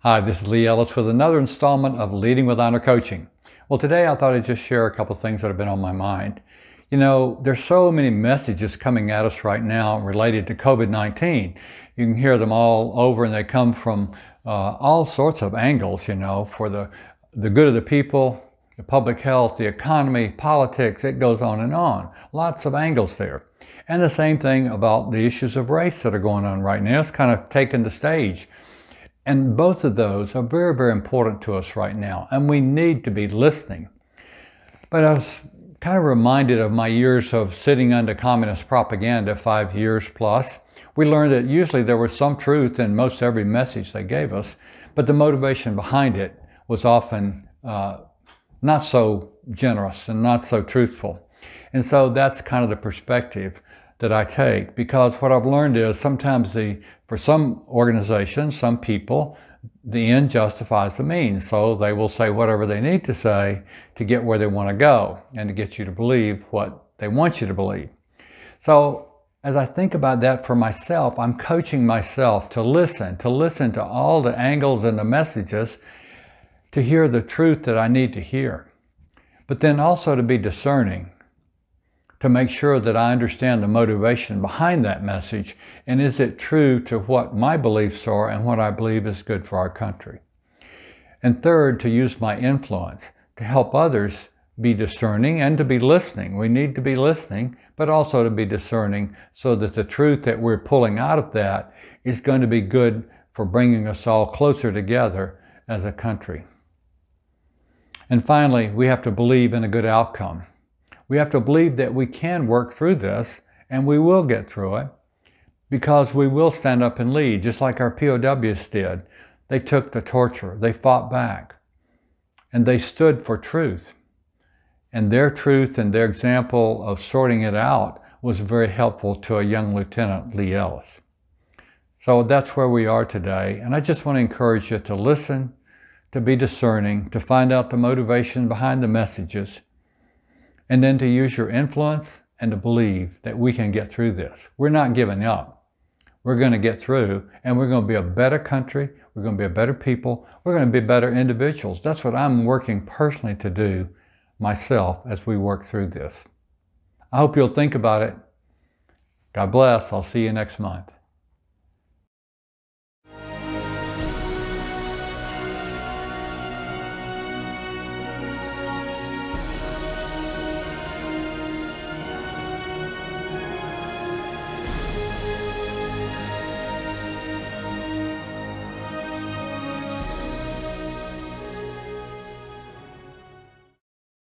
Hi, this is Lee Ellis with another installment of Leading with Honor Coaching. Well, today I thought I'd just share a couple things that have been on my mind. You know, there's so many messages coming at us right now related to COVID-19. You can hear them all over and they come from uh, all sorts of angles, you know, for the, the good of the people, the public health, the economy, politics, it goes on and on. Lots of angles there. And the same thing about the issues of race that are going on right now. It's kind of taken the stage and both of those are very, very important to us right now, and we need to be listening. But I was kind of reminded of my years of sitting under communist propaganda, five years plus. We learned that usually there was some truth in most every message they gave us, but the motivation behind it was often uh, not so generous and not so truthful. And so that's kind of the perspective that I take because what I've learned is sometimes the for some organizations, some people, the end justifies the means. So they will say whatever they need to say to get where they want to go and to get you to believe what they want you to believe. So as I think about that for myself, I'm coaching myself to listen, to listen to all the angles and the messages to hear the truth that I need to hear. But then also to be discerning to make sure that I understand the motivation behind that message and is it true to what my beliefs are and what I believe is good for our country. And third, to use my influence to help others be discerning and to be listening. We need to be listening, but also to be discerning so that the truth that we're pulling out of that is going to be good for bringing us all closer together as a country. And finally, we have to believe in a good outcome. We have to believe that we can work through this and we will get through it because we will stand up and lead, just like our POWs did. They took the torture, they fought back, and they stood for truth. And their truth and their example of sorting it out was very helpful to a young Lieutenant Lee Ellis. So that's where we are today. And I just want to encourage you to listen, to be discerning, to find out the motivation behind the messages, and then to use your influence and to believe that we can get through this. We're not giving up. We're going to get through and we're going to be a better country. We're going to be a better people. We're going to be better individuals. That's what I'm working personally to do myself as we work through this. I hope you'll think about it. God bless. I'll see you next month.